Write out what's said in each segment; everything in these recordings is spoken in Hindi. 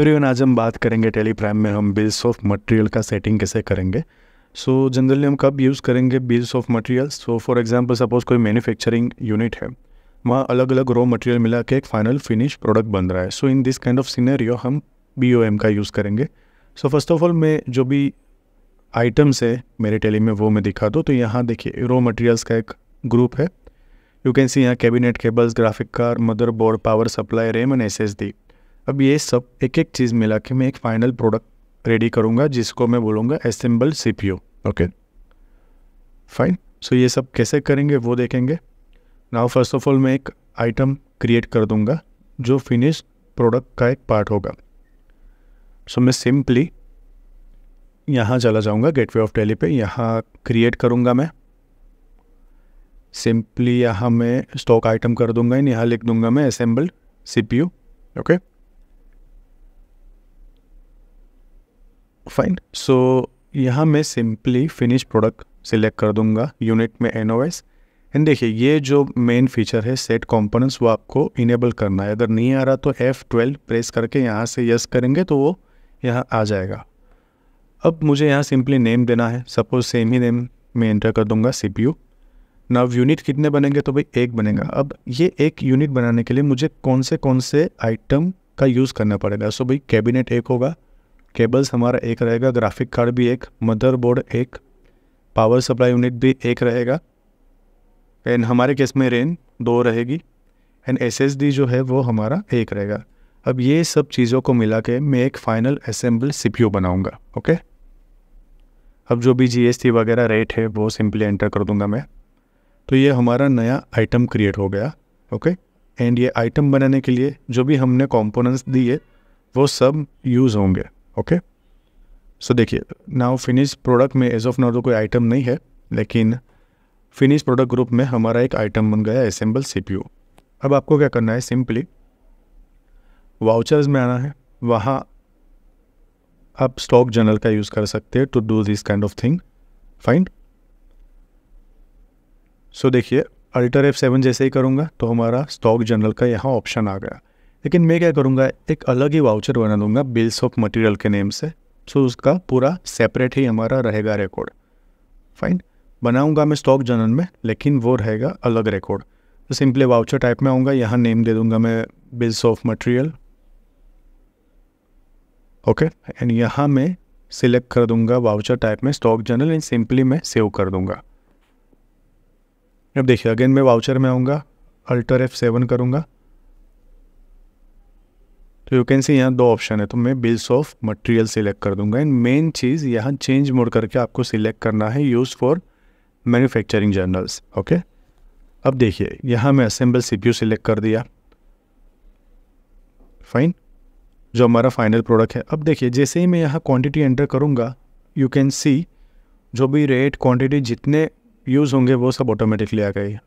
एवरीवन आज हम बात करेंगे टेली प्राइम में हम बेस ऑफ मटेरियल का सेटिंग कैसे करेंगे सो so, जनरली हम कब यूज़ करेंगे base of materials so for example suppose कोई मैन्युफैक्चरिंग यूनिट है वहाँ अलग अलग रॉ मटेरियल मिला के एक फाइनल फिनिश प्रोडक्ट बन रहा है so in this kind of scenario हम बी ओ एम का यूज़ करेंगे सो फर्स्ट ऑफ ऑल मैं जो भी आइटम्स है मेरे टेली में वो मैं दिखा दूँ तो यहाँ देखिए रॉ मटेरियल्स का एक ग्रुप है यू कैन सी यहाँ cabinet cables graphic card motherboard power supply RAM and S S D अब ये सब एक एक चीज़ मिला के मैं एक फाइनल प्रोडक्ट रेडी करूँगा जिसको मैं बोलूँगा assemble C okay fine so ये सब कैसे करेंगे वो देखेंगे नाउ फर्स्ट ऑफ ऑल मैं एक आइटम क्रिएट कर दूँगा जो फिनिश प्रोडक्ट का एक पार्ट होगा सो so, मैं सिंपली यहाँ चला जाऊँगा गेटवे ऑफ डेली पे यहाँ क्रिएट करूँगा मैं सिंपली यहाँ मैं स्टॉक आइटम कर दूँगा यहाँ लिख दूँगा मैं assembled CPU okay okay? Fine so यहाँ मैं सिंपली फिनिश प्रोडक्ट सिलेक्ट कर दूंगा यूनिट में एन एंड देखिए ये जो मेन फीचर है सेट कंपोनेंट्स वो आपको इनेबल करना है अगर नहीं आ रहा तो F12 प्रेस करके यहाँ से यस करेंगे तो वो यहाँ आ जाएगा अब मुझे यहाँ सिंपली नेम देना है सपोज सेम ही नेम मैं एंटर कर दूँगा C P U now unit कितने बनेंगे तो भाई एक बनेगा अब ये एक यूनिट बनाने के लिए मुझे कौन से कौन से आइटम का यूज़ करना पड़ेगा सो भाई कैबिनेट एक होगा केबल्स हमारा एक रहेगा ग्राफिक कार्ड भी एक मदरबोर्ड एक पावर सप्लाई यूनिट भी एक रहेगा एंड हमारे केस में रेन दो रहेगी एंड एसएसडी जो है वो हमारा एक रहेगा अब ये सब चीज़ों को मिला के मैं एक फ़ाइनल असेंबल सी बनाऊंगा ओके अब जो भी जी वगैरह रेट है वो सिंपली एंटर कर दूंगा मैं तो ये हमारा नया आइटम क्रिएट हो गया ओके एंड ये आइटम बनाने के लिए जो भी हमने कॉम्पोनेंट्स दिए वो सब यूज़ होंगे ओके सो देखिए नाउ फिनिश प्रोडक्ट में एज ऑफ नाउ तो कोई आइटम नहीं है लेकिन फिनिश प्रोडक्ट ग्रुप में हमारा एक आइटम बन गया असेंबल सीपीयू अब आपको क्या करना है सिंपली वाउचर्स में आना है वहाँ आप स्टॉक जनरल का यूज़ कर सकते हैं to do this kind of thing find so देखिए अल्टर एफ सेवन जैसे ही करूँगा तो हमारा स्टॉक जनरल का यहाँ ऑप्शन आ गया लेकिन मैं क्या करूँगा एक अलग ही वाउचर बना दूंगा बिल्स ऑफ मटेरियल के नेम से सो उसका पूरा सेपरेट ही हमारा रहेगा रिकॉर्ड फाइन बनाऊंगा मैं स्टॉक जनरल में लेकिन वो रहेगा अलग रिकॉर्ड तो सिंपली वाउचर टाइप में आऊँगा यहाँ नेम दे दूंगा मैं bills of material okay and यहाँ मैं सिलेक्ट कर दूंगा वाउचर टाइप में स्टॉक जनरल एंड सिंपली मैं सेव कर दूंगा अब देखिए अगेन मैं वाउचर में आऊँगा अल्टर एफ सेवन करूँगा तो यू कैन सी यहाँ दो ऑप्शन है तो मैं बिल्स ऑफ मटेरियल सिलेक्ट कर दूंगा एंड मेन चीज़ यहाँ चेंज मोड करके आपको सिलेक्ट करना है use for manufacturing journals okay अब देखिए यहाँ मैं असेंबल सीपीयू सिलेक्ट कर दिया फाइन जो हमारा फाइनल प्रोडक्ट है अब देखिए जैसे ही मैं यहाँ क्वान्टिटी एंटर करूँगा यू कैन सी जो भी रेट क्वान्टिटी जितने यूज़ होंगे वो सब ऑटोमेटिकली आ गए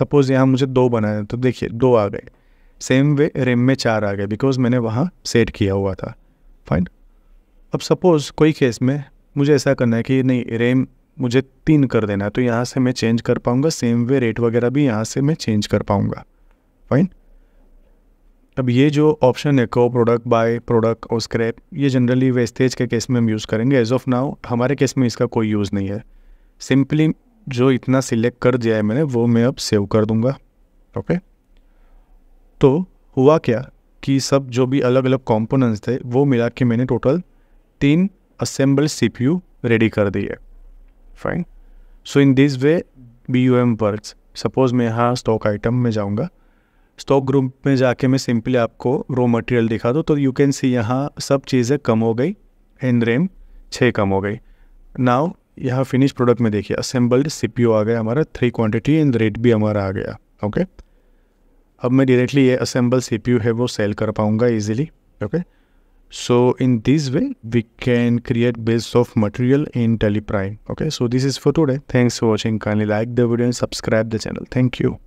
सपोज़ यहाँ मुझे दो बनाए तो देखिए दो आ गए सेम वे रेम में चार आ गए बिकॉज मैंने वहाँ सेट किया हुआ था फाइन अब सपोज़ कोई केस में मुझे ऐसा करना है कि नहीं रेम मुझे तीन कर देना है तो यहाँ से मैं चेंज कर पाऊँगा सेम वे रेट वगैरह भी यहाँ से मैं चेंज कर पाऊँगा फाइन अब ये जो ऑप्शन है को प्रोडक्ट बाय प्रोडक्ट और स्क्रैप ये जनरली वेस्टेज के केस में हम यूज़ करेंगे एज ऑफ नाउ हमारे केस में इसका कोई यूज़ नहीं है सिंपली जो इतना सिलेक्ट कर दिया है मैंने वो मैं अब सेव कर दूँगा ओके okay? तो हुआ क्या कि सब जो भी अलग अलग कंपोनेंट्स थे वो मिला के मैंने टोटल तीन असेंबल सीपीयू रेडी कर दिए fine so in this way B U M works suppose मैं यहाँ स्टॉक आइटम में जाऊँगा स्टॉक ग्रुप में जाके मैं सिंपली आपको रॉ मटेरियल दिखा दूँ तो यू कैन सी यहाँ सब चीज़ें कम हो गई इन रेम छः कम हो गई नाव यहाँ फिनिश प्रोडक्ट में देखिए असेंबल्ड सी आ गया हमारा थ्री क्वान्टिटी एंड रेट भी हमारा आ गया ओके okay? अब मैं डायरेक्टली ये असेंबल सी है वो सेल कर पाऊंगा easily okay so in this way we can create base of material in Tally Prime okay so this is for today thanks for watching kindly like the video and subscribe the channel thank you